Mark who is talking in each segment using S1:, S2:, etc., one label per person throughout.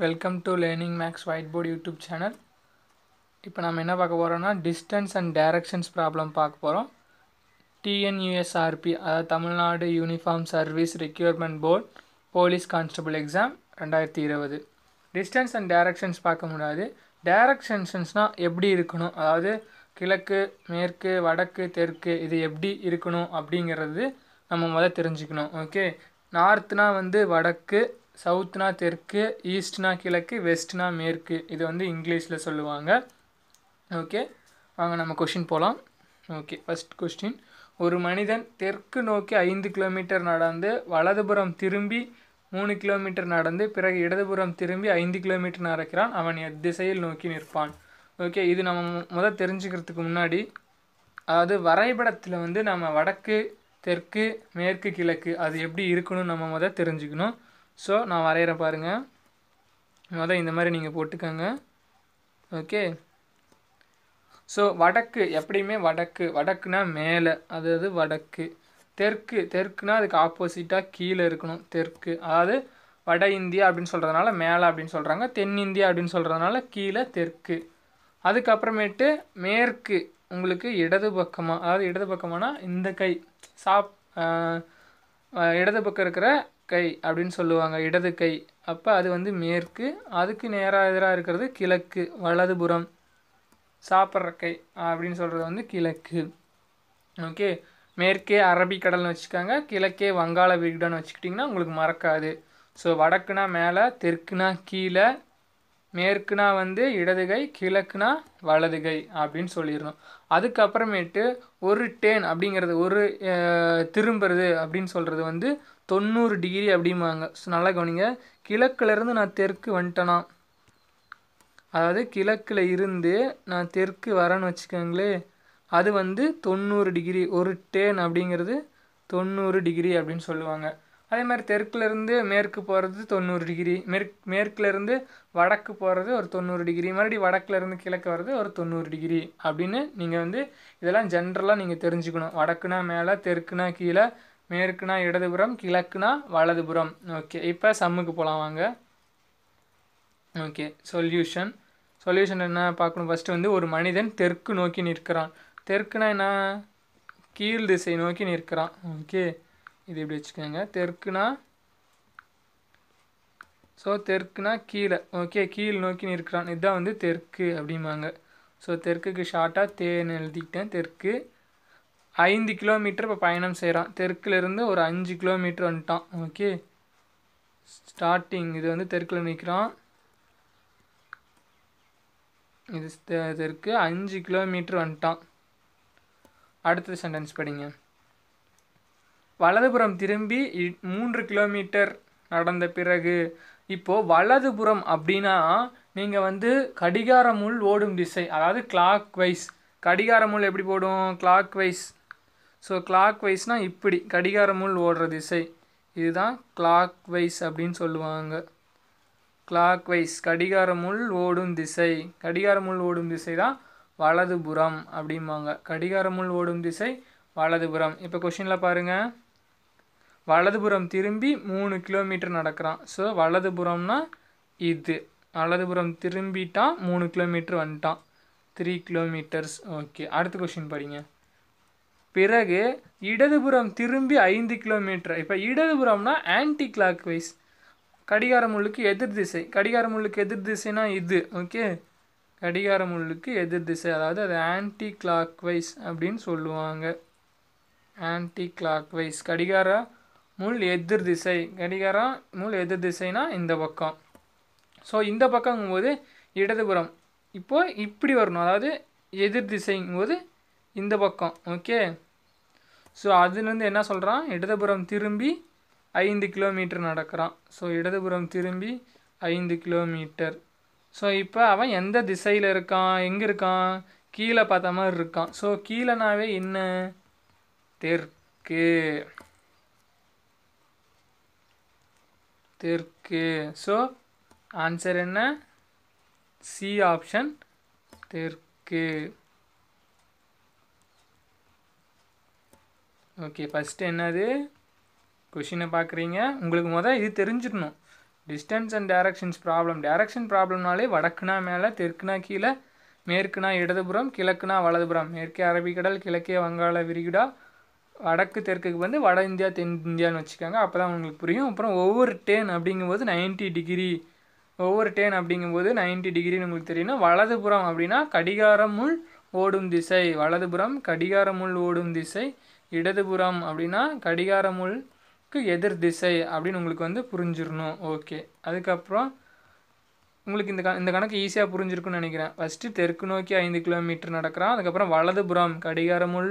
S1: welcome to learning max whiteboard YouTube channel இப்போ நம்ம என்ன பார்க்க போகிறோம்னா டிஸ்டன்ஸ் அண்ட் டைரக்ஷன்ஸ் ப்ராப்ளம் பார்க்க போகிறோம் டிஎன்யூஎஸ்ஆர்பி அதாவது Tamil Nadu uniform service requirement board police constable exam ரெண்டாயிரத்தி இருபது டிஸ்டன்ஸ் அண்ட் டைரக்ஷன்ஸ் பார்க்க முடியாது டைரக்ஷன்ஸ்னால் எப்படி இருக்கணும் அதாவது கிழக்கு மேற்கு வடக்கு தெற்கு இது எப்படி இருக்கணும் அப்படிங்கிறது நம்ம முதல்ல தெரிஞ்சுக்கணும் ஓகே நார்த்னா வந்து வடக்கு சவுத்னா தெற்கு ஈஸ்ட்னா கிழக்கு வெஸ்ட்னா மேற்கு இது வந்து இங்கிலீஷில் சொல்லுவாங்க ஓகே வாங்க நம்ம கொஷின் போகலாம் ஓகே ஃபஸ்ட் கொஸ்டின் ஒரு மனிதன் தெற்கு நோக்கி ஐந்து கிலோமீட்டர் நடந்து வலதுபுறம் திரும்பி மூணு கிலோமீட்டர் நடந்து பிறகு இடதுபுறம் திரும்பி ஐந்து கிலோமீட்டர் நடக்கிறான் அவன் எத்திசையில் நோக்கி நிற்பான் ஓகே இது நம்ம முதல் தெரிஞ்சுக்கிறதுக்கு முன்னாடி அதாவது வரைபடத்தில் வந்து நம்ம வடக்கு தெற்கு மேற்கு கிழக்கு அது எப்படி இருக்கணும் நம்ம முதல் தெரிஞ்சுக்கணும் ஸோ நான் வரைகிறேன் பாருங்கள் அதான் இந்த மாதிரி நீங்கள் போட்டுக்கோங்க ஓகே ஸோ வடக்கு எப்படியுமே வடக்கு வடக்குனா மேலே அதாவது வடக்கு தெற்கு தெற்குனா அதுக்கு ஆப்போசிட்டாக கீழே இருக்கணும் தெற்கு அதாவது வட இந்தியா அப்படின்னு சொல்கிறதுனால மேலே அப்படின்னு சொல்கிறாங்க தென்னிந்தியா அப்படின்னு சொல்கிறதுனால கீழே தெற்கு அதுக்கப்புறமேட்டு மேற்கு உங்களுக்கு இடது பக்கமாக அதாவது இடது பக்கமானால் இந்த கை சாப் இடது பக்கம் இருக்கிற கை அப்படின்னு சொல்லுவாங்க இடது கை அப்போ அது வந்து மேற்கு அதுக்கு நேராக எதிராக இருக்கிறது கிழக்கு வலதுபுறம் சாப்பிட்ற கை அப்படின்னு சொல்கிறது வந்து கிழக்கு ஓகே மேற்கே அரபிக்கடல்னு வச்சுக்கோங்க கிழக்கே வங்காள வீடுன்னு வச்சுக்கிட்டிங்கன்னா உங்களுக்கு மறக்காது ஸோ வடக்குனா மேலே தெற்குனா கீழே மேற்குனா வந்து இடதுகை கிழக்குனா வலதுகை அப்படின்னு சொல்லிடணும் அதுக்கப்புறமேட்டு ஒரு டேன் அப்படிங்கிறது ஒரு திரும்புறது அப்படின்னு சொல்கிறது வந்து தொண்ணூறு டிகிரி அப்படிம்பாங்க ஸோ நல்லா கவனிங்க கிழக்குலேருந்து நான் தெற்கு வந்துட்டேனா அதாவது கிழக்கில் இருந்து நான் தெற்கு வரேன்னு வச்சுக்கோங்களேன் அது வந்து தொண்ணூறு டிகிரி ஒரு டேன் அப்படிங்கிறது தொண்ணூறு டிகிரி அப்படின்னு சொல்லுவாங்க அதே மாதிரி தெற்குலேருந்து மேற்கு போகிறது தொண்ணூறு டிகிரி மேற்கு மேற்குலேருந்து வடக்கு போகிறது ஒரு தொண்ணூறு டிகிரி மறுபடியும் வடக்குலேருந்து கிழக்கு வர்றது ஒரு தொண்ணூறு டிகிரி அப்படின்னு நீங்கள் வந்து இதெல்லாம் ஜென்ரலாக நீங்கள் தெரிஞ்சுக்கணும் வடக்குனா மேலே தெற்குனா கீழே மேற்குனா இடதுபுறம் கிழக்குனா வலதுபுறம் ஓகே இப்போ சம்முக்கு போகலாம் வாங்க ஓகே சொல்யூஷன் சொல்யூஷன் என்ன பார்க்கணும் ஃபஸ்ட்டு வந்து ஒரு மனிதன் தெற்கு நோக்கி நிற்கிறான் தெற்குனா என்ன கீழ் திசை நோக்கி நிற்கிறான் ஓகே இது இப்படி வச்சுக்கோங்க தெற்குனா ஸோ தெற்குனா கீழே ஓகே கீழ் நோக்கி நிற்கிறான் இதுதான் வந்து தெற்கு அப்படிம்பாங்க ஸோ தெற்குக்கு ஷார்ட்டாக தேன்னு எழுதிக்கிட்டேன் தெற்கு ஐந்து கிலோமீட்டர் இப்போ பயணம் செய்கிறான் தெற்குலேருந்து ஒரு அஞ்சு கிலோமீட்டர் வந்துட்டான் ஓகே ஸ்டார்டிங் இது வந்து தெற்கில் நிற்கிறான் இது தெற்கு அஞ்சு கிலோமீட்டர் வந்துட்டான் அடுத்த சென்டென்ஸ் படிங்க வலதுபுறம் திரும்பி மூன்று கிலோமீட்டர் நடந்த பிறகு இப்போது வலதுபுறம் அப்படின்னா நீங்கள் வந்து கடிகார முள் ஓடும் திசை அதாவது கிளாக் வைஸ் கடிகார முள் எப்படி போடும் கிளாக் வைஸ் ஸோ கிளாக் வைஸ்னால் இப்படி கடிகாரமுள் முள் ஓடுற திசை இதுதான் கிளாக் வைஸ் அப்படின்னு சொல்லுவாங்க கிளாக் வைஸ் கடிகாரமுள் முள் ஓடும் திசை கடிகாரமுள் முள் ஓடும் திசை தான் வலதுபுறம் அப்படிம்பாங்க கடிகாரமுள் முள் ஓடும் திசை வலதுபுறம் இப்போ கொஷினில் பாருங்கள் வலதுபுறம் திரும்பி மூணு கிலோமீட்டர் நடக்கிறான் ஸோ வலதுபுறம்னா இது வலதுபுறம் திரும்பிட்டான் மூணு கிலோமீட்டர் வந்துட்டான் த்ரீ கிலோமீட்டர்ஸ் ஓகே அடுத்த கொஷின் படிங்க பிறகு இடதுபுறம் திரும்பி ஐந்து கிலோமீட்டர் இப்போ இடதுபுறம்னா ஆன்டி கிளாக் வைஸ் கடிகார முள்ளுக்கு எதிர் திசை கடிகார முள்ளுக்கு எதிர் திசைனா இது ஓகே கடிகார முள்ளுக்கு எதிர் திசை அதாவது அது ஆன்டி கிளாக் வைஸ் அப்படின்னு சொல்லுவாங்க ஆன்டி கிளாக் வைஸ் கடிகார முள் எதிர் திசை கடிகாரம் முள் எதிர் திசைனா இந்த பக்கம் ஸோ இந்த பக்கங்கும்போது இடதுபுறம் இப்போது இப்படி வரணும் அதாவது எதிர் திசைங்கும்போது இந்த பக்கம் ஓகே ஸோ அதுலேருந்து என்ன சொல்கிறான் இடதுபுறம் திரும்பி ஐந்து கிலோமீட்டர் நடக்கிறான் ஸோ இடதுபுறம் திரும்பி ஐந்து கிலோமீட்டர் ஸோ இப்போ அவன் எந்த திசையில் இருக்கான் எங்கே இருக்கான் கீழே பார்த்த மாதிரி இருக்கான் ஸோ கீழேனாவே என்ன தெற்கு தெற்கு ஸோ ஆன்சர் என்ன சி ஆப்ஷன் தெற்கு ஓகே ஃபஸ்ட்டு என்னது கொஷினை பார்க்குறீங்க உங்களுக்கு மொதல் இது தெரிஞ்சிடணும் distance and directions problem direction ப்ராப்ளம்னாலே வடக்குனா மேலே தெற்குனா கீழே மேற்குனா இடதுபுறம் கிழக்குனா வலதுபுறம் மேற்கே அரபிக்கடல் கிழக்கே வங்காள விரிகுடா வடக்கு தெற்குக்கு வந்து வட இந்தியா தென் இந்தியான்னு வச்சுக்கோங்க அப்போ தான் உங்களுக்கு புரியும் அப்புறம் ஒவ்வொரு டேன் அப்படிங்கும்போது நைன்ட்டி டிகிரி ஒவ்வொரு டேன் அப்படிங்கும்போது நைன்ட்டி டிகிரின்னு உங்களுக்கு தெரியணும் வலதுபுறம் அப்படின்னா கடிகாரம் முள் ஓடும் திசை வலதுபுறம் கடிகாரமுள் முள் ஓடும் திசை இடதுபுறம் அப்படின்னா கடிகார முள்க்கு எதிர் திசை அப்படின்னு உங்களுக்கு வந்து புரிஞ்சிடணும் ஓகே அதுக்கப்புறம் உங்களுக்கு இந்த க இந்த கணக்கு ஈஸியாக புரிஞ்சிருக்குன்னு நினைக்கிறேன் ஃபஸ்ட்டு தெற்கு நோக்கி ஐந்து கிலோமீட்டர் நடக்கிறான் அதுக்கப்புறம் வலதுபுறம் கடிகாரமுள்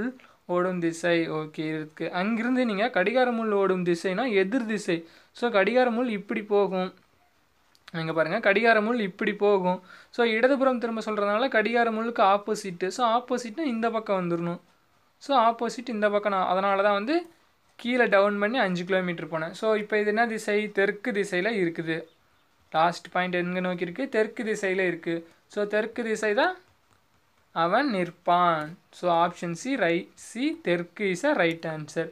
S1: ஓடும் திசை ஓகே இருக்குது அங்கிருந்து நீங்கள் கடிகாரமுள் ஓடும் திசைனா எதிர் திசை ஸோ கடிகாரமுள் இப்படி போகும் நீங்கள் பாருங்கள் கடிகாரமுள் இப்படி போகும் ஸோ இடதுபுறம் திரும்ப சொல்கிறதுனால கடிகாரமுள்ளுக்கு ஆப்போசிட்டு ஸோ ஆப்போசிட்னா இந்த பக்கம் வந்துடணும் ஸோ ஆப்போசிட் இந்த பக்கம் நான் அதனால தான் வந்து கீழே டவுன் பண்ணி அஞ்சு கிலோமீட்டர் போனேன் ஸோ இப்போ இது என்ன திசை தெற்கு திசையில் இருக்குது லாஸ்ட் பாயிண்ட் எங்கே நோக்கி இருக்குது தெற்கு திசையில் இருக்குது ஸோ தெற்கு திசை தான் அவன் நிற்பான் ஸோ ஆப்ஷன் சி ரை சி தெற்கு is a right answer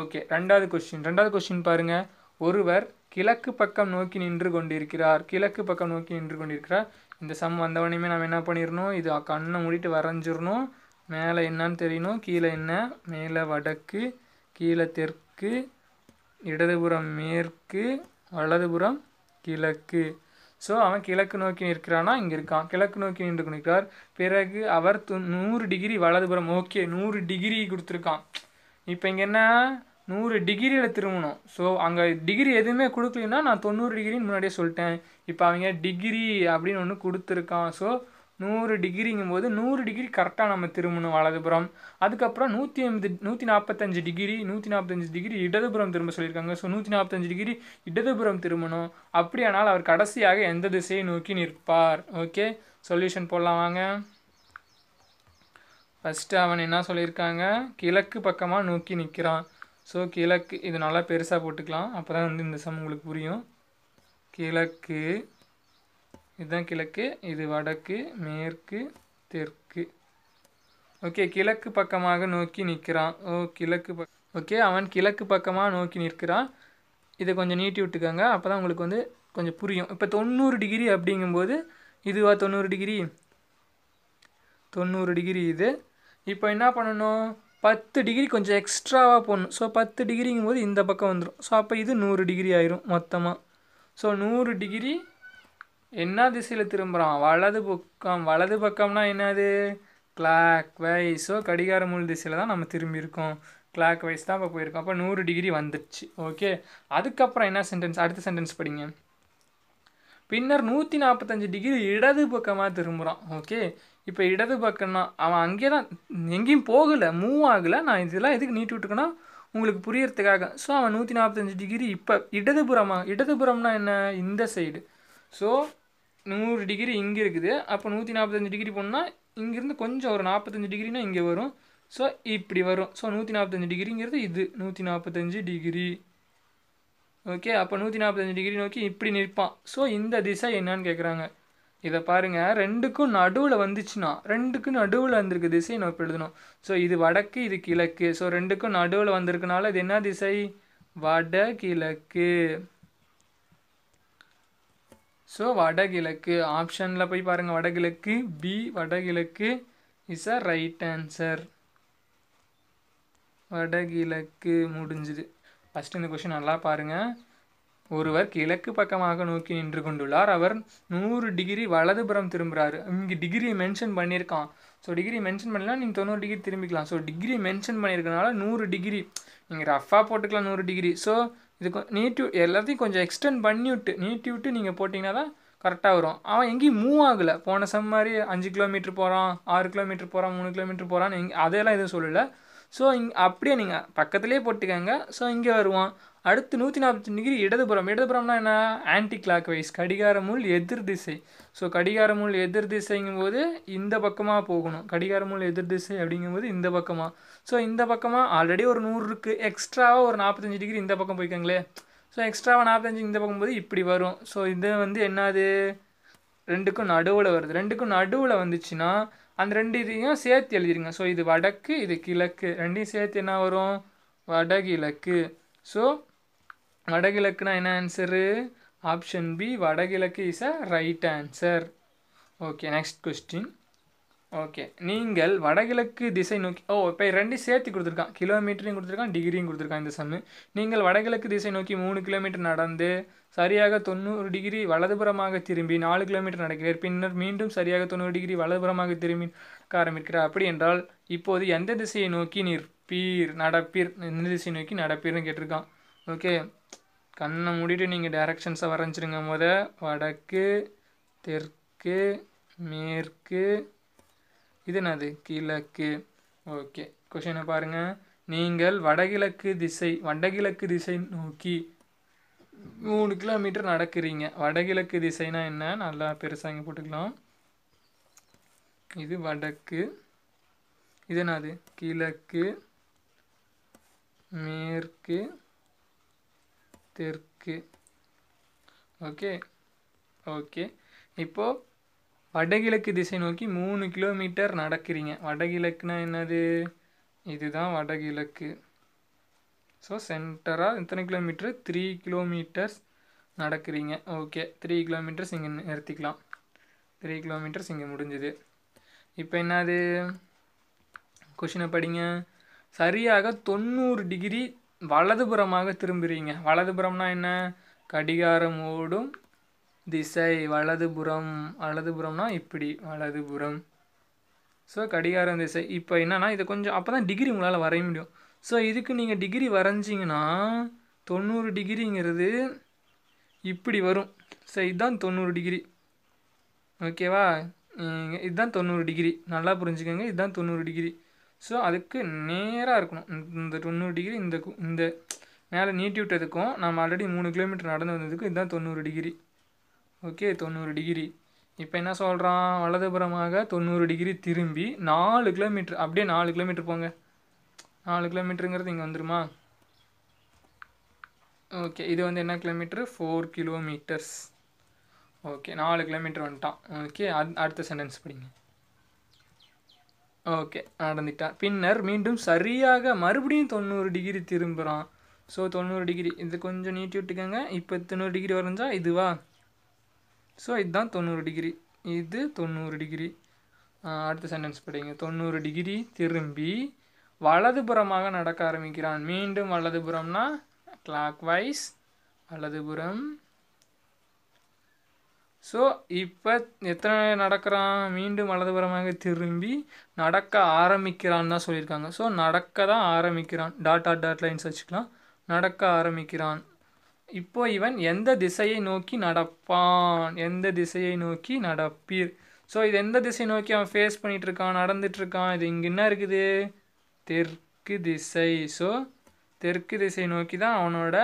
S1: okay ரெண்டாவது கொஸ்டின் ரெண்டாவது கொஸ்டின் பாருங்கள் ஒருவர் கிழக்கு பக்கம் நோக்கி நின்று கொண்டிருக்கிறார் கிழக்கு பக்கம் நோக்கி நின்று கொண்டிருக்கிறார் இந்த சம் வந்தவனையுமே நம்ம என்ன பண்ணிடணும் இது கண்ணை மூடிட்டு வரைஞ்சிடணும் மேலே என்னன்னு தெரியணும் கீழே என்ன மேலே வடக்கு கீழே தெற்கு இடதுபுறம் மேற்கு வலதுபுறம் கிழக்கு ஸோ அவன் கிழக்கு நோக்கி நிற்கிறானா இங்கே இருக்கான் கிழக்கு நோக்கி நின்று நிற்கிறார் பிறகு அவர் நூறு டிகிரி வலதுபுறம் ஓகே நூறு டிகிரி கொடுத்துருக்கான் இப்போ இங்கே என்ன நூறு டிகிரியில் திரும்பணும் ஸோ அங்கே டிகிரி எதுவுமே கொடுக்கலன்னா நான் தொண்ணூறு டிகிரின்னு முன்னாடியே சொல்லிட்டேன் இப்போ அவங்க டிகிரி அப்படின்னு ஒன்று கொடுத்துருக்கான் ஸோ நூறு டிகிரிங்கும் போது நூறு டிகிரி கரெக்டாக நம்ம திரும்பணும் வலதுபுறம் அதுக்கப்புறம் நூற்றி எண்பது நூற்றி நாற்பத்தஞ்சு டிகிரி நூற்றி நாற்பத்தஞ்சு டிகிரி இடதுபுறம் திரும்ப சொல்லியிருக்காங்க ஸோ நூற்றி நாற்பத்தஞ்சு டிகிரி இடதுபுறம் திரும்பணும் அப்படியானால் அவர் கடைசியாக எந்த திசையை நோக்கி நிற்பார் ஓகே சொல்யூஷன் போடலாம் வாங்க ஃபஸ்ட்டு அவன் என்ன சொல்லியிருக்காங்க கிழக்கு பக்கமாக நோக்கி நிற்கிறான் ஸோ கிழக்கு இது நல்லா பெருசாக போட்டுக்கலாம் அப்போ தான் வந்து இந்த சம் உங்களுக்கு புரியும் கிழக்கு இதுதான் கிழக்கு இது வடக்கு மேற்கு தெற்கு ஓகே கிழக்கு பக்கமாக நோக்கி நிற்கிறான் ஓ கிழக்கு பக் ஓகே அவன் கிழக்கு பக்கமாக நோக்கி நிற்கிறான் இதை கொஞ்சம் நீட்டி விட்டுக்கோங்க அப்போ தான் உங்களுக்கு வந்து கொஞ்சம் புரியும் இப்போ தொண்ணூறு டிகிரி அப்படிங்கும்போது இதுவா தொண்ணூறு டிகிரி தொண்ணூறு டிகிரி இது இப்போ என்ன பண்ணணும் பத்து டிகிரி கொஞ்சம் எக்ஸ்ட்ராவாக போடணும் ஸோ பத்து டிகிரிங்கும் போது இந்த பக்கம் வந்துடும் ஸோ அப்போ இது நூறு டிகிரி ஆயிரும் மொத்தமாக ஸோ நூறு டிகிரி என்ன திசையில் திரும்புகிறான் வலது பக்கம் வலது பக்கம்னா என்னது கிளாக் வைஸோ கடிகார முள் திசையில் தான் நம்ம திரும்பியிருக்கோம் கிளாக் வைஸ் தான் இப்போ போயிருக்கோம் அப்போ நூறு டிகிரி வந்துடுச்சு ஓகே அதுக்கப்புறம் என்ன சென்டென்ஸ் அடுத்த சென்டென்ஸ் படிங்க பின்னர் நூற்றி நாற்பத்தஞ்சு டிகிரி இடது பக்கமாக திரும்புகிறான் ஓகே இப்போ இடது பக்கம்னா அவன் அங்கே தான் எங்கேயும் போகலை மூவ் ஆகலை நான் இதெல்லாம் எதுக்கு நீட்டு விட்டுக்கணும் உங்களுக்கு புரியறதுக்காக ஸோ அவன் நூற்றி நாற்பத்தஞ்சு டிகிரி இப்போ இடதுபுறமாக இடதுபுறம்னா என்ன இந்த சைடு ஸோ நூறு டிகிரி இங்கே இருக்குது அப்போ நூற்றி நாற்பத்தஞ்சு டிகிரி போனால் இங்கேருந்து கொஞ்சம் ஒரு நாற்பத்தஞ்சு டிகிரினா இங்கே வரும் ஸோ இப்படி வரும் ஸோ நூற்றி நாற்பத்தஞ்சு டிகிரிங்கிறது இது நூற்றி நாற்பத்தஞ்சு டிகிரி ஓகே அப்போ நூற்றி நாற்பத்தஞ்சு டிகிரி நோக்கி இப்படி நிற்பான் ஸோ இந்த திசை என்னன்னு கேட்குறாங்க இதை பாருங்கள் ரெண்டுக்கும் நடுவில் வந்துச்சுன்னா ரெண்டுக்கும் நடுவில் வந்திருக்கு திசை நம்ம எழுதணும் ஸோ இது வடக்கு இது கிழக்கு ஸோ ரெண்டுக்கும் நடுவில் வந்திருக்குனால இது என்ன திசை வட கிழக்கு ஸோ வடகிழக்கு ஆப்ஷனில் போய் பாருங்கள் வடகிழக்கு பி வடகிழக்கு இஸ் அ ரைட் ஆன்சர் வடகிழக்கு முடிஞ்சுது ஃபஸ்ட் இந்த கொஷின் நல்லா பாருங்கள் ஒருவர் கிழக்கு பக்கமாக நோக்கி நின்று கொண்டுள்ளார் அவர் நூறு டிகிரி வலதுபுறம் திரும்புகிறார் இங்கே டிகிரி மென்ஷன் பண்ணியிருக்கான் ஸோ டிகிரி மென்ஷன் பண்ணலாம் நீங்கள் தொண்ணூறு டிகிரி திரும்பிக்கலாம் ஸோ டிகிரி மென்ஷன் பண்ணியிருக்கனால நூறு டிகிரி நீங்கள் ரஃபாக போட்டுக்கலாம் நூறு டிகிரி ஸோ இது நேட்டிவ் எல்லாத்தையும் கொஞ்சம் எக்ஸ்டெண்ட் பண்ணிவிட்டு விட்டு நீட்டி விட்டு நீங்கள் போட்டிங்கன்னா தான் கரெக்டாக வரும் அவன் எங்கேயும் மூவ் ஆகலை போன சம் மாதிரி அஞ்சு கிலோமீட்டர் போகிறான் ஆறு கிலோமீட்டர் போகிறான் மூணு கிலோமீட்டர் போகிறான்னு எங்கே அதெல்லாம் எதுவும் சொல்லலை ஸோ இங் அப்படியே நீங்கள் பக்கத்துலேயே போட்டுக்கோங்க ஸோ இங்கே வருவோம் அடுத்து நூற்றி நாற்பத்தி டிகிரி இடதுபுறம் இடதுபுறம்னா என்ன ஆன்டி கிளாக் வைஸ் கடிகார முள் எதிர் திசை ஸோ கடிகார முள் எதிர் திசைங்கும்போது இந்த பக்கமாக போகணும் கடிகார முள் எதிர் திசை அப்படிங்கும்போது இந்த பக்கமாக ஸோ இந்த பக்கமாக ஆல்ரெடி ஒரு நூறு இருக்குது எக்ஸ்ட்ராவாக ஒரு நாற்பத்தஞ்சு டிகிரி இந்த பக்கம் போய்க்கங்களே ஸோ எக்ஸ்ட்ராவாக நாற்பத்தஞ்சு இந்த பக்கம் போது இப்படி வரும் ஸோ இது வந்து என்னது ரெண்டுக்கும் நடுவில் வருது ரெண்டுக்கும் நடுவில் வந்துச்சுன்னா அந்த ரெண்டு இதையும் சேர்த்து எழுதிருங்க ஸோ இது வடக்கு இது கிழக்கு ரெண்டையும் சேர்த்து என்ன வரும் வடகிழக்கு ஸோ வடகிழக்குனா என்ன ஆன்சரு ஆப்ஷன் பி வடகிழக்கு is a right answer okay next question okay நீங்கள் வடகிழக்கு திசை நோக்கி ஓ இப்போ ரெண்டு சேர்த்து கொடுத்துருக்கான் கிலோமீட்டரையும் கொடுத்துருக்கான் டிகிரியும் கொடுத்துருக்கான் இந்த சம்மு நீங்கள் வடகிழக்கு திசை நோக்கி மூணு கிலோமீட்டர் நடந்து சரியாக தொண்ணூறு டிகிரி வலதுபுறமாக திரும்பி நாலு கிலோமீட்டர் நடக்கிறீர் பின்னர் மீண்டும் சரியாக தொண்ணூறு டிகிரி வலதுபுறமாக திரும்பி ஆரம்பிக்கிறார் அப்படி என்றால் இப்போது எந்த திசையை நோக்கி நிற்பீர் நடப்பீர் எந்த திசையை நோக்கி நடப்பீர்னு கேட்டிருக்கான் ஓகே கண்ணை மூடிட்டு நீங்கள் டைரக்ஷன்ஸை வரைஞ்சிருங்க முத வடக்கு தெற்கு மேற்கு இது என்னது கிழக்கு ஓகே கொஷினை பாருங்கள் நீங்கள் வடகிழக்கு திசை வடகிழக்கு திசை நோக்கி மூணு கிலோமீட்டர் நடக்கிறீங்க வடகிழக்கு திசைனா என்ன நல்லா பெருசாக இங்கே போட்டுக்கலாம் இது வடக்கு இது என்னது கிழக்கு மேற்கு தெற்கு ஓகே ஓகே இப்போது வடகிழக்கு திசை நோக்கி மூணு கிலோமீட்டர் நடக்கிறீங்க வடகிழக்குனா என்னது இதுதான் வடகிழக்கு ஸோ சென்டராக எத்தனை கிலோமீட்டர் த்ரீ கிலோமீட்டர்ஸ் நடக்கிறீங்க ஓகே த்ரீ கிலோமீட்டர்ஸ் இங்கே நிறுத்திக்கலாம் த்ரீ கிலோமீட்டர்ஸ் இங்கே முடிஞ்சுது இப்போ என்னது கொஷினை படிங்க சரியாக தொண்ணூறு டிகிரி வலதுபுறமாக திரும்புகிறீங்க வலதுபுறம்னா என்ன கடிகாரம் ஓடும் திசை வலதுபுறம் வலதுபுறம்னா இப்படி வலதுபுறம் ஸோ கடிகாரம் திசை இப்போ என்னென்னா இதை கொஞ்சம் அப்போ தான் டிகிரி உங்களால் வரைய முடியும் ஸோ இதுக்கு நீங்கள் டிகிரி வரைஞ்சிங்கன்னா தொண்ணூறு டிகிரிங்கிறது இப்படி வரும் ஸோ இதுதான் தொண்ணூறு டிகிரி ஓகேவா இதுதான் தொண்ணூறு டிகிரி நல்லா புரிஞ்சுக்கோங்க இதுதான் தொண்ணூறு டிகிரி ஸோ அதுக்கு நேராக இருக்கணும் இந்த தொண்ணூறு டிகிரி இந்த இந்த மேலே நீட்டி விட்டதுக்கும் நம்ம ஆல்ரெடி மூணு கிலோமீட்டர் நடந்து வந்ததுக்கும் இதுதான் தொண்ணூறு டிகிரி ஓகே தொண்ணூறு டிகிரி இப்போ என்ன சொல்கிறான் வலதுபுறமாக தொண்ணூறு டிகிரி திரும்பி நாலு கிலோமீட்ரு அப்படியே நாலு கிலோமீட்ரு போங்க நாலு கிலோமீட்டருங்கிறது இங்கே வந்துருமா ஓகே இது வந்து என்ன கிலோமீட்ரு ஃபோர் கிலோமீட்டர்ஸ் ஓகே நாலு கிலோமீட்டர் வந்துட்டான் ஓகே அது அடுத்த சென்டென்ஸ் படிங்க ஓகே நடந்துட்டான் பின்னர் மீண்டும் சரியாக மறுபடியும் தொண்ணூறு டிகிரி திரும்புகிறான் ஸோ தொண்ணூறு டிகிரி இது கொஞ்சம் நீட்டி விட்டுக்கோங்க இப்போ தொண்ணூறு டிகிரி வரைஞ்சா இதுவா ஸோ இதுதான் தொண்ணூறு டிகிரி இது தொண்ணூறு டிகிரி அடுத்த சென்டென்ஸ் படிங்க தொண்ணூறு டிகிரி திரும்பி வலதுபுறமாக நடக்க ஆரம்பிக்கிறான் மீண்டும் வலதுபுறம்னா கிளாக் வைஸ் வலதுபுறம் ஸோ இப்போ எத்தனை நடக்கிறான் மீண்டும் வலதுபுறமாக திரும்பி நடக்க ஆரம்பிக்கிறான்னு தான் சொல்லியிருக்காங்க ஸோ நடக்க தான் ஆரம்பிக்கிறான் டாட் டாட் டாட் லைன்ஸ் வச்சுக்கலாம் நடக்க ஆரம்பிக்கிறான் இப்போ இவன் எந்த திசையை நோக்கி நடப்பான் எந்த திசையை நோக்கி நடப்பீர் ஸோ இது எந்த திசை நோக்கி அவன் ஃபேஸ் பண்ணிகிட்ருக்கான் நடந்துகிட்ருக்கான் இது இங்கே என்ன இருக்குது தெற்கு திசை ஸோ தெற்கு திசை நோக்கி தான் அவனோட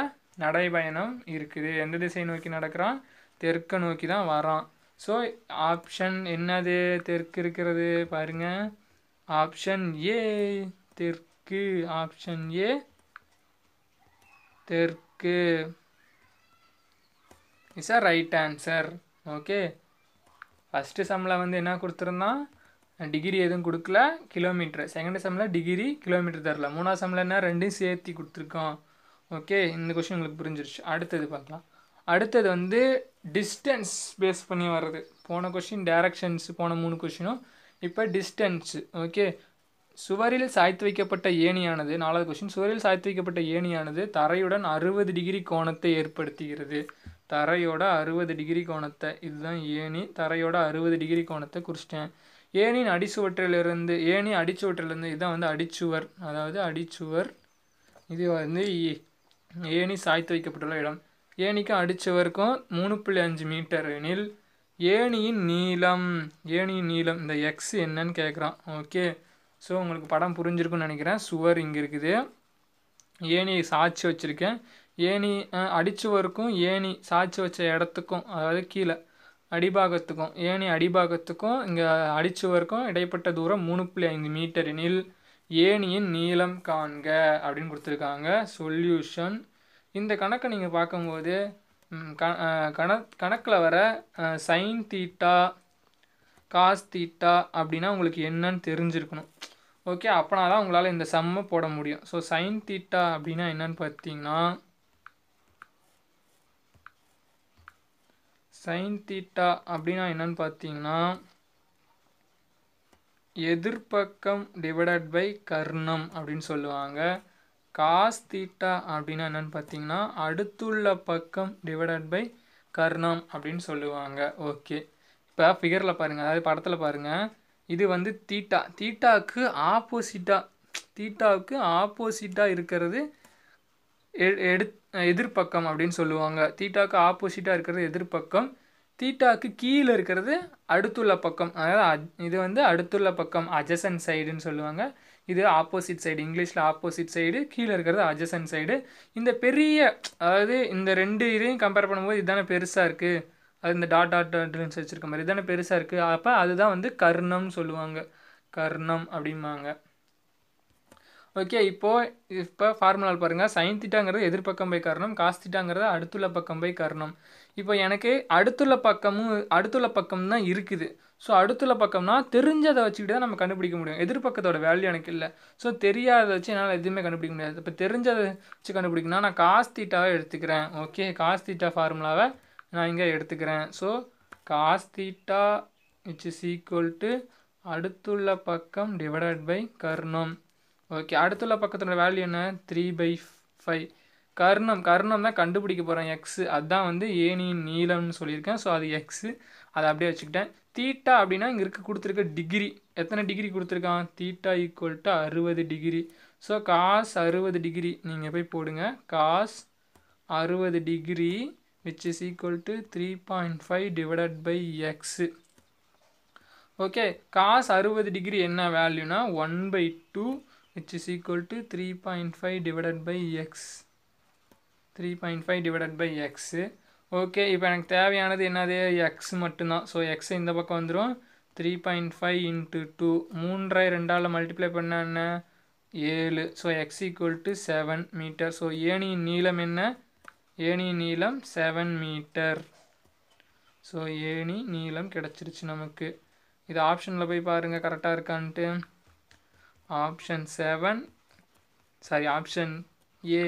S1: நடைபயணம் இருக்குது எந்த திசை நோக்கி நடக்கிறான் தெற்கை நோக்கி தான் வரான் ஸோ ஆப்ஷன் என்னது தெற்கு இருக்கிறது பாருங்க ஆப்ஷன் ஏ தெற்கு ஆப்ஷன் ஏ தெற்கு is a right answer okay first சம்மில் வந்து என்ன கொடுத்துருந்தான் டிகிரி எதுவும் கொடுக்கல கிலோமீட்டர் செகண்ட் சம்மில் டிகிரி கிலோமீட்டர் தரல மூணாவது சம்மில் என்ன ரெண்டையும் சேர்த்தி கொடுத்துருக்கோம் ஓகே இந்த கொஷின் உங்களுக்கு புரிஞ்சிருச்சு அடுத்தது பார்க்கலாம் அடுத்தது வந்து டிஸ்டன்ஸ் பேஸ் பண்ணி வர்றது போன கொஷின் டேரக்ஷன்ஸ் போன மூணு கொஷினும் இப்போ டிஸ்டன்ஸு ஓகே சுவரில் சாய்த்து வைக்கப்பட்ட ஏணியானது நாலாவது கொஷின் சுவரில் சாய்த்து வைக்கப்பட்ட ஏணியானது தரையுடன் அறுபது டிகிரி கோணத்தை ஏற்படுத்துகிறது தரையோட அறுபது டிகிரி கோணத்தை இதுதான் ஏணி தரையோட அறுபது டிகிரி கோணத்தை குறிச்சிட்டேன் ஏனின் அடிச்சுவற்றிலிருந்து ஏணி அடிச்சுவற்றிலிருந்து இதுதான் வந்து அடிச்சுவர் அதாவது அடிச்சுவர் இது வந்து ஏணி சாய்த்து வைக்கப்பட்டுள்ள இடம் ஏணிக்கும் அடிச்சுவருக்கும் மூணு புள்ளி அஞ்சு மீட்டர் எனில் ஏணியின் நீளம் ஏணியின் நீளம் இந்த எக்ஸ் என்னன்னு கேட்குறான் ஓகே ஸோ உங்களுக்கு படம் புரிஞ்சிருக்குன்னு நினைக்கிறேன் சுவர் இங்கே இருக்குது ஏணியை சாய்ச்சி வச்சுருக்கேன் ஏணி அடிச்சுவருக்கும் ஏணி சாய்ச்சி வச்ச இடத்துக்கும் அதாவது கீழே அடிபாகத்துக்கும் ஏணி அடிபாகத்துக்கும் இங்கே அடிச்சுவருக்கும் இடைப்பட்ட தூரம் மூணு புள்ளி ஐந்து மீட்டர் எனில் ஏணியின் நீளம் காண்க அப்படின்னு கொடுத்துருக்காங்க சொல்யூஷன் இந்த கணக்கை நீங்கள் பார்க்கும்போது கண கணக்கில் வர சைன் தீட்டா காஸ் தீட்டா அப்படின்னா உங்களுக்கு என்னன்னு தெரிஞ்சிருக்கணும் ஓகே அப்போனா தான் உங்களால் இந்த செம்மை போட முடியும் ஸோ சைன் தீட்டா அப்படின்னா என்னன்னு பார்த்தீங்கன்னா சைன் தீட்டா அப்படின்னா என்னன்னு பார்த்தீங்கன்னா எதிர்பக்கம் டிவைடட் பை கர்ணம் அப்படின்னு சொல்லுவாங்க காஸ் தீட்டா அப்படின்னா என்னென்னு பார்த்தீங்கன்னா அடுத்துள்ள பக்கம் டிவைடட் பை கர்ணம் அப்படின்னு சொல்லுவாங்க ஓகே இப்போ ஃபிகரில் பாருங்கள் அதாவது படத்தில் பாருங்கள் இது வந்து தீட்டா தீட்டாவுக்கு ஆப்போசிட்டாக தீட்டாவுக்கு ஆப்போசிட்டாக இருக்கிறது எடு எதிர்ப்பக்கம் அப்படின்னு சொல்லுவாங்க தீட்டாக்கு ஆப்போசிட்டாக இருக்கிறது எதிர்ப்பக்கம் தீட்டாக்கு கீழே இருக்கிறது அடுத்துள்ள பக்கம் அதாவது இது வந்து அடுத்துள்ள பக்கம் அஜசன் சைடுன்னு சொல்லுவாங்க இது ஆப்போசிட் சைடு இங்கிலீஷில் ஆப்போசிட் சைடு கீழே இருக்கிறது அஜசன் சைடு இந்த பெரிய அதாவது இந்த ரெண்டு இதையும் கம்பேர் பண்ணும்போது இதுதானே பெருசாக இருக்குது அது இந்த டாட் டாட் டாட்ன்னு வச்சுருக்க மாதிரி தானே பெருசாக இருக்குது அப்போ அதுதான் வந்து கர்ணம்னு சொல்லுவாங்க கர்ணம் அப்படிம்பாங்க ஓகே இப்போது இப்போ ஃபார்முலாவில் பாருங்கள் சைன் திட்டாங்கிறது எதிர்பக்கம் போய் காரணம் காசு திட்டாங்கிறது அடுத்துள்ள பக்கம் போய் காரணம் இப்போ எனக்கு அடுத்துள்ள பக்கமும் அடுத்துள்ள பக்கம் தான் இருக்குது ஸோ அடுத்துள்ள பக்கம்னா தெரிஞ்சதை வச்சுக்கிட்டு தான் நம்ம கண்டுபிடிக்க முடியும் எதிர்பக்கத்தோட வேல்யூ எனக்கு இல்லை ஸோ தெரியாத வச்சு என்னால் எதுவுமே கண்டுபிடிக்க முடியாது இப்போ தெரிஞ்சதை வச்சு கண்டுபிடிக்கணும்னா நான் காஸ் தீட்டாவை எடுத்துக்கிறேன் ஓகே காஸ் தீட்டா ஃபார்முலாவை நான் இங்கே எடுத்துக்கிறேன் so cos theta it's is equal to அடுத்துள்ள பக்கம் டிவைடட் பை கர்ணம் ஓகே அடுத்துள்ள பக்கத்தோட வேல்யூ என்ன த்ரீ பை ஃபைவ் கர்ணம் கர்ணம் தான் கண்டுபிடிக்க போகிறேன் எக்ஸு அதுதான் வந்து ஏனியின் நீளம்னு சொல்லியிருக்கேன் ஸோ அது எக்ஸு அதை அப்படியே வச்சுக்கிட்டேன் தீட்டா அப்படின்னா இங்கே இருக்க கொடுத்துருக்க டிகிரி எத்தனை டிகிரி கொடுத்துருக்கான் தீட்டா ஈக்குவல் டு அறுபது டிகிரி ஸோ காஸ் அறுபது டிகிரி நீங்கள் போய் போடுங்க காஸ் அறுபது degree which is equal to three point five divided by x okay cos அறுபது டிகிரி என்ன வேல்யூனா one by two which is equal to 3.5 divided by x 3.5 divided by x okay இப்போ எனக்கு தேவையானது என்னது எக்ஸ் மட்டும்தான் ஸோ எக்ஸ் இந்த பக்கம் வந்துடும் three point five into two மூன்றை ரெண்டால் மல்டிப்ளை பண்ண என்ன ஏழு so x equal to seven metre so ஏணியின் நீளம் என்ன ஏணியின் நீளம் செவன் மீட்டர் ஸோ ஏணி நீளம் கிடச்சிருச்சு நமக்கு இது ஆப்ஷனில் போய் பாருங்கள் கரெக்டாக இருக்கான்ட்டு option 7 sorry option A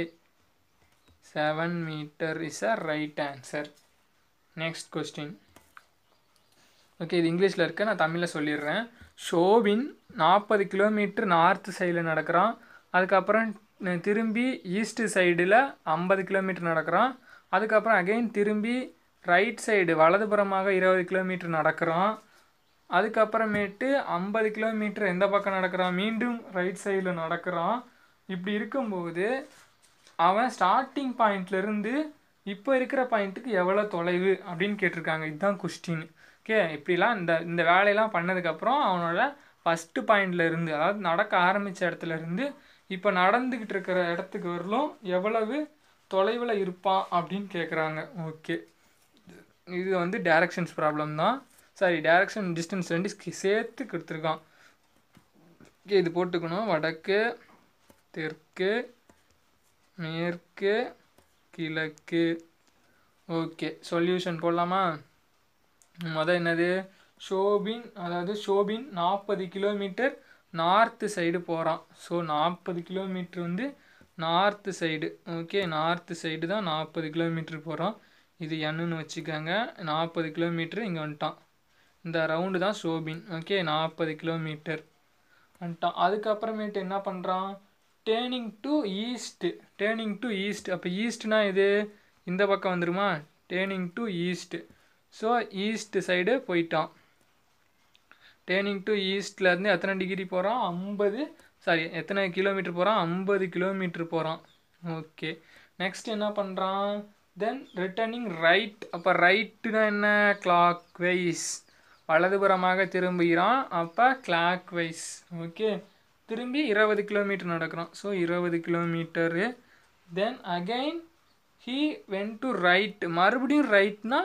S1: 7 meter is a right answer next question okay இது இங்கிலீஷில் இருக்க நான் தமிழில் சொல்லிடுறேன் ஷோவின் நாற்பது கிலோமீட்டர் நார்த் சைடில் நடக்கிறான் அதுக்கப்புறம் திரும்பி ஈஸ்ட்டு சைடில் ஐம்பது கிலோமீட்டர் நடக்கிறான் அதுக்கப்புறம் அகெயின் திரும்பி ரைட் சைடு வலதுபுறமாக இருபது கிலோமீட்டர் நடக்கிறோம் அதுக்கப்புறமேட்டு ஐம்பது கிலோமீட்டர் எந்த பக்கம் நடக்கிறான் மீண்டும் ரைட் சைடில் நடக்கிறான் இப்படி இருக்கும்போது அவன் ஸ்டார்டிங் பாயிண்ட்லேருந்து இப்போ இருக்கிற பாயிண்ட்டுக்கு எவ்வளோ தொலைவு அப்படின்னு கேட்டிருக்காங்க இதுதான் கொஸ்டின் ஓகே இப்படிலாம் இந்த இந்த வேலையெல்லாம் பண்ணதுக்கப்புறம் அவனோட ஃபஸ்ட்டு பாயிண்ட்லேருந்து அதாவது நடக்க ஆரம்பித்த இடத்துலேருந்து இப்போ நடந்துக்கிட்டு இருக்கிற இடத்துக்கு வரலும் எவ்வளவு தொலைவில் இருப்பான் அப்படின்னு கேட்குறாங்க ஓகே இது வந்து டைரக்ஷன்ஸ் ப்ராப்ளம் தான் சாரி டேரக்ஷன் டிஸ்டன்ஸ் ரெண்டு சேர்த்து கொடுத்துருக்கான் ஓகே இது போட்டுக்கணும் வடக்கு தெற்கு மேற்கு கிழக்கு ஓகே சொல்யூஷன் போடலாமா மொதல் என்னது ஷோபின் அதாவது ஷோபின் நாற்பது கிலோமீட்டர் நார்த்து சைடு போகிறான் ஸோ நாற்பது கிலோமீட்ரு வந்து north side okay north side தான் நாற்பது கிலோமீட்ரு போகிறோம் இது என்னன்னு வச்சுக்கோங்க நாற்பது கிலோமீட்ரு இங்கே வந்துட்டான் இந்த ரவுண்டு தான் ஷோபின் ஓகே நாற்பது கிலோமீட்டர் வந்துட்டான் அதுக்கப்புறமேட்டு என்ன பண்ணுறான் turning to east turning to east அப்போ ஈஸ்ட்னா இது இந்த பக்கம் வந்துடுமா turning to east so east side போயிட்டான் டேர்னிங் டு ஈஸ்ட்லேருந்து எத்தனை டிகிரி போகிறான் ஐம்பது சாரி எத்தனை கிலோமீட்டர் போகிறான் ஐம்பது கிலோமீட்டர் போகிறான் ஓகே நெக்ஸ்ட் என்ன பண்ணுறான் தென் ரிட்டர்னிங் ரைட் அப்போ ரைட்டுனா என்ன கிளாக் வைஸ் வலதுபுறமாக திரும்புகிறோம் அப்போ கிளாக் வைஸ் ஓகே திரும்பி இருபது கிலோமீட்டர் நடக்கிறோம் ஸோ இருபது kilometre then again he went to right மறுபடியும் ரைட்னா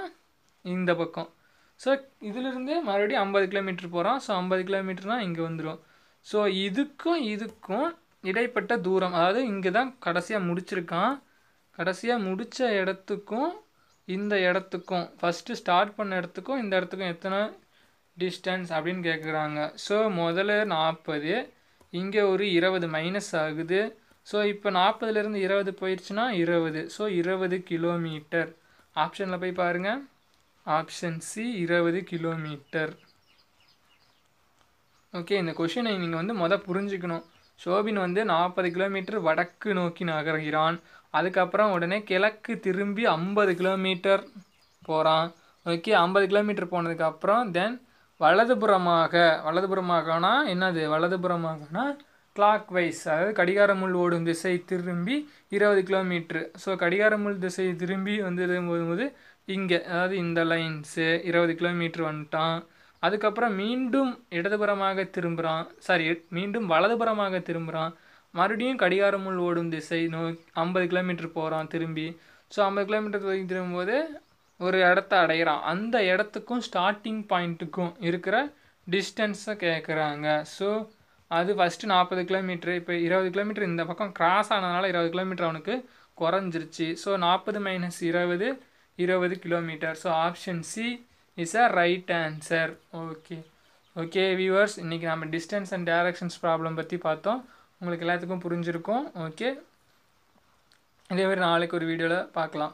S1: இந்த பக்கம் ஸோ இதிலிருந்து மறுபடியும் ஐம்பது கிலோமீட்டர் போகிறோம் ஸோ ஐம்பது கிலோமீட்டர்னால் இங்கே வந்துடும் ஸோ இதுக்கும் இதுக்கும் இடைப்பட்ட தூரம் அதாவது இங்கே தான் கடைசியாக முடிச்சிருக்கான் கடைசியாக முடித்த இடத்துக்கும் இந்த இடத்துக்கும் ஃபஸ்ட்டு ஸ்டார்ட் பண்ண இடத்துக்கும் இந்த இடத்துக்கும் எத்தனை டிஸ்டன்ஸ் அப்படின்னு கேட்குறாங்க ஸோ முதல்ல நாற்பது இங்கே ஒரு இருபது மைனஸ் ஆகுது ஸோ இப்போ நாற்பதுலேருந்து இருபது போயிடுச்சுன்னா இருபது ஸோ இருபது கிலோமீட்டர் ஆப்ஷனில் போய் பாருங்கள் ஆப்ஷன் சி இருபது கிலோமீட்டர் ஓகே இந்த கொஷினை நீங்கள் வந்து மொதல் புரிஞ்சுக்கணும் ஷோபின் வந்து நாற்பது கிலோமீட்டர் வடக்கு நோக்கி நகர்கிறான் அதுக்கப்புறம் உடனே கிழக்கு திரும்பி ஐம்பது கிலோமீட்டர் போகிறான் ஓகே ஐம்பது கிலோமீட்டர் போனதுக்கப்புறம் தென் வலதுபுறமாக வலதுபுறமாகனா என்னது வலதுபுறமாகனா கிளாக் வைஸ் அதாவது கடிகாரமுள் முள் ஓடும் திசை திரும்பி இருபது கிலோமீட்ரு ஸோ கடிகாரமுள் முள் திசை திரும்பி வந்து போது இங்கே அதாவது இந்த லைன்ஸு இருபது கிலோமீட்ரு வந்துட்டான் அதுக்கப்புறம் மீண்டும் இடதுபுறமாக திரும்புகிறான் சாரி மீண்டும் வலதுபுறமாக திரும்புகிறான் மறுபடியும் கடிகாரமுள் முள் ஓடும் திசை நோ ஐம்பது கிலோமீட்ரு போகிறான் திரும்பி ஸோ ஐம்பது கிலோமீட்டர் திரும்பும்போது ஒரு இடத்த அடைகிறான் அந்த இடத்துக்கும் ஸ்டார்டிங் பாயிண்ட்டுக்கும் இருக்கிற டிஸ்டன்ஸை கேட்குறாங்க ஸோ அது ஃபஸ்ட்டு நாற்பது கிலோமீட்ரு இப்போ இருபது கிலோமீட்டர் இந்த பக்கம் கிராஸ் ஆனதுனால இருபது கிலோமீட்டர் அவனுக்கு குறைஞ்சிருச்சு ஸோ நாற்பது மைனஸ் இருபது இருபது kilometre so option C is a right answer okay okay viewers இன்றைக்கி நம்ம டிஸ்டன்ஸ் அண்ட் டேரக்ஷன்ஸ் ப்ராப்ளம் பற்றி பார்த்தோம் உங்களுக்கு எல்லாத்துக்கும் புரிஞ்சிருக்கும் ஓகே இதேமாதிரி நாளைக்கு ஒரு வீடியோவில் பார்க்கலாம்